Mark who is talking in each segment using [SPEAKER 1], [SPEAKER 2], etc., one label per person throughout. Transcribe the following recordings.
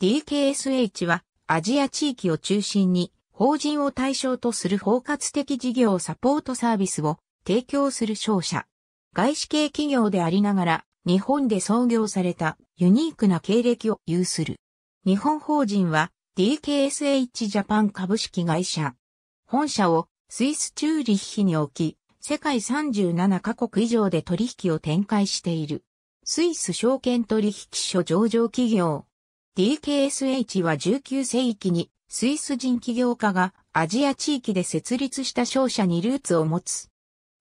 [SPEAKER 1] DKSH はアジア地域を中心に法人を対象とする包括的事業サポートサービスを提供する商社。外資系企業でありながら日本で創業されたユニークな経歴を有する。日本法人は DKSH ジャパン株式会社。本社をスイスチューリッヒに置き、世界37カ国以上で取引を展開している。スイス証券取引所上場企業。DKSH は19世紀にスイス人起業家がアジア地域で設立した商社にルーツを持つ。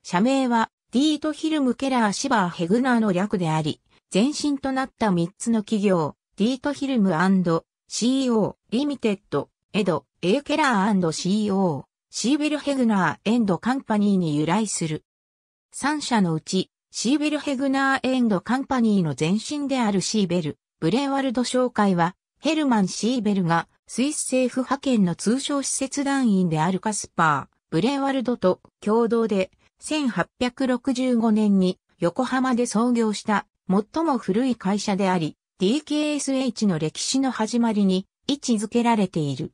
[SPEAKER 1] 社名はディート・ヒルム・ケラー・シバー・ヘグナーの略であり、前身となった3つの企業、ディート・ヒルム &CEO、リミテッド、エド、エー・ケラー &CEO、シーベル・ヘグナー・エンド・カンパニーに由来する。3社のうち、シーベル・ヘグナー・エンド・カンパニーの前身であるシーベル、ブレンワルド商会は、ヘルマン・シーベルが、スイス政府派遣の通商施設団員であるカスパー、ブレンワルドと共同で、1865年に横浜で創業した最も古い会社であり、DKSH の歴史の始まりに位置づけられている。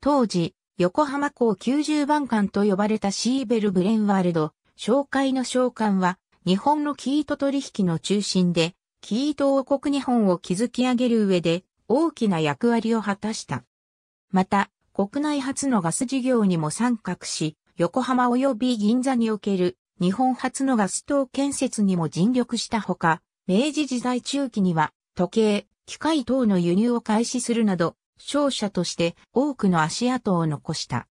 [SPEAKER 1] 当時、横浜港90番館と呼ばれたシーベル・ブレンワールド、商会の商館は、日本の生糸取引の中心で、キート王国日本を築き上げる上で大きな役割を果たした。また、国内初のガス事業にも参画し、横浜及び銀座における日本初のガス塔建設にも尽力したほか、明治時代中期には時計、機械等の輸入を開始するなど、商社として多くの足跡を残した。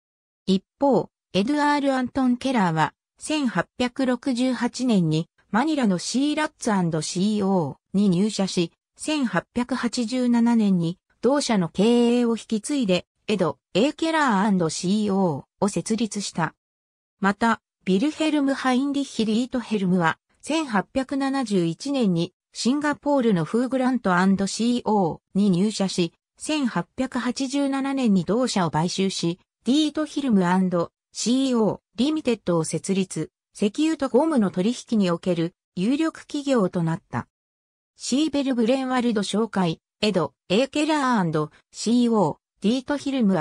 [SPEAKER 1] 一方、エドゥアール・アントン・ケラーは1868年にマニラのシーラッツ &CO に入社し、1887年に同社の経営を引き継いで、エド、A ケラー &CO を設立した。また、ビルヘルム・ハインリッヒ・リートヘルムは、1871年にシンガポールのフーグラント &CO に入社し、1887年に同社を買収し、ディートヒルム &CO リミテッドを設立。石油とゴムの取引における有力企業となった。シーベル・ブレンワルド紹介、エド、エーケラー &CO、ディートヒルム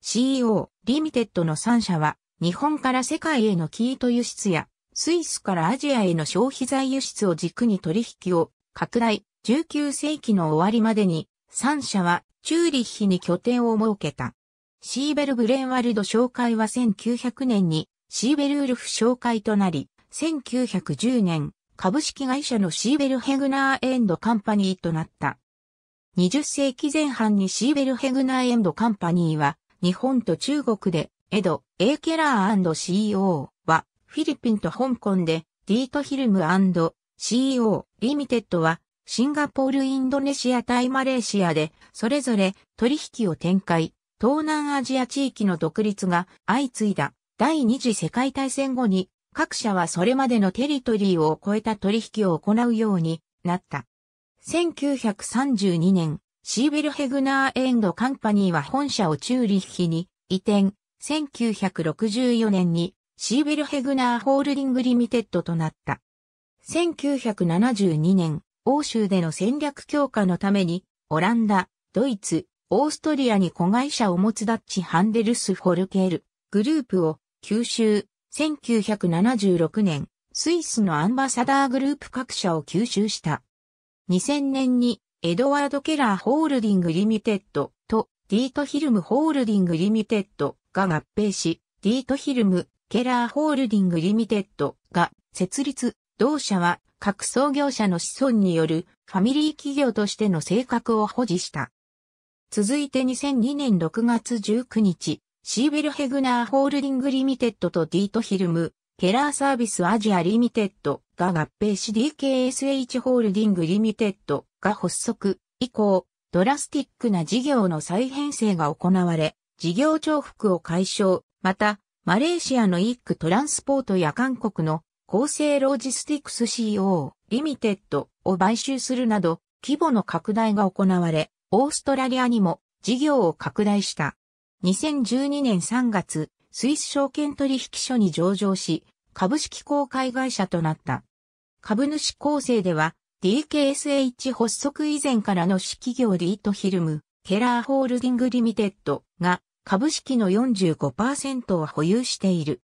[SPEAKER 1] &CO、リミテッドの3社は、日本から世界へのキート輸出や、スイスからアジアへの消費財輸出を軸に取引を拡大、19世紀の終わりまでに、3社はチューリッヒに拠点を設けた。シーベル・ブレンワルド紹介は1900年にシーベルウルフ紹介となり、1910年、株式会社のシーベルヘグナーエンドカンパニーとなった。20世紀前半にシーベルヘグナーエンドカンパニーは、日本と中国で、エド、エーケラー &CEO は、フィリピンと香港で、ディートヒルム &CEO リミテッドは、シンガポール、インドネシア、タイ、マレーシアで、それぞれ取引を展開、東南アジア地域の独立が相次いだ。第二次世界大戦後に各社はそれまでのテリトリーを超えた取引を行うようになった。1932年、シーベルヘグナーエンドカンパニーは本社をチューリッヒに移転。1964年にシーベルヘグナーホールディングリミテッドとなった。1972年、欧州での戦略強化のために、オランダ、ドイツ、オーストリアに子会社を持つダッチ・ハンデルス・フォルケール、グループを吸収。1976年、スイスのアンバサダーグループ各社を吸収した。2000年に、エドワード・ケラーホールディング・リミテッドとディート・ヒルム・ホールディング・リミテッドが合併し、ディート・ヒルム、ケラーホールディング・リミテッドが設立、同社は各創業者の子孫によるファミリー企業としての性格を保持した。続いて2002年6月19日、シーベルヘグナーホールディングリミテッドとディートヒルム、ケラーサービスアジアリミテッドが合併し DKSH ホールディングリミテッドが発足以降、ドラスティックな事業の再編成が行われ、事業重複を解消、また、マレーシアのイックトランスポートや韓国の厚生ロジスティックス CO リミテッドを買収するなど、規模の拡大が行われ、オーストラリアにも事業を拡大した。2012年3月、スイス証券取引所に上場し、株式公開会社となった。株主構成では、DKSH 発足以前からの資企業リートヒルム、ケラーホールディングリミテッドが株式の45%を保有している。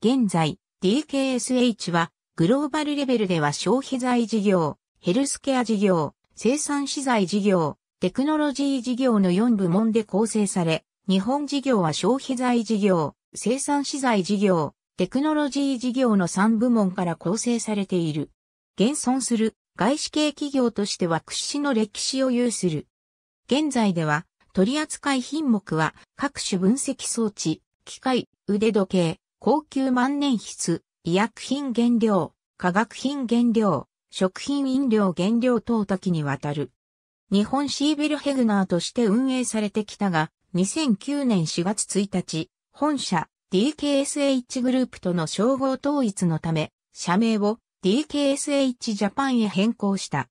[SPEAKER 1] 現在、DKSH はグローバルレベルでは消費財事業、ヘルスケア事業、生産資材事業、テクノロジー事業の4部門で構成され、日本事業は消費財事業、生産資材事業、テクノロジー事業の3部門から構成されている。現存する外資系企業としては屈指の歴史を有する。現在では取扱い品目は各種分析装置、機械、腕時計、高級万年筆、医薬品原料、化学品原料、食品飲料原料等多岐にわたる。日本シーベルヘグナーとして運営されてきたが、2009年4月1日、本社 DKSH グループとの称号統一のため、社名を DKSH ジャパンへ変更した。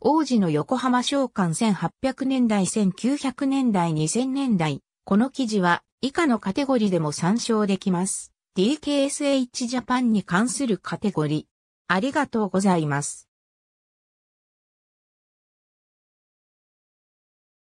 [SPEAKER 1] 王子の横浜商館1800年代1900年代2000年代。この記事は以下のカテゴリでも参照できます。DKSH ジャパンに関するカテゴリ。ありがとうございます。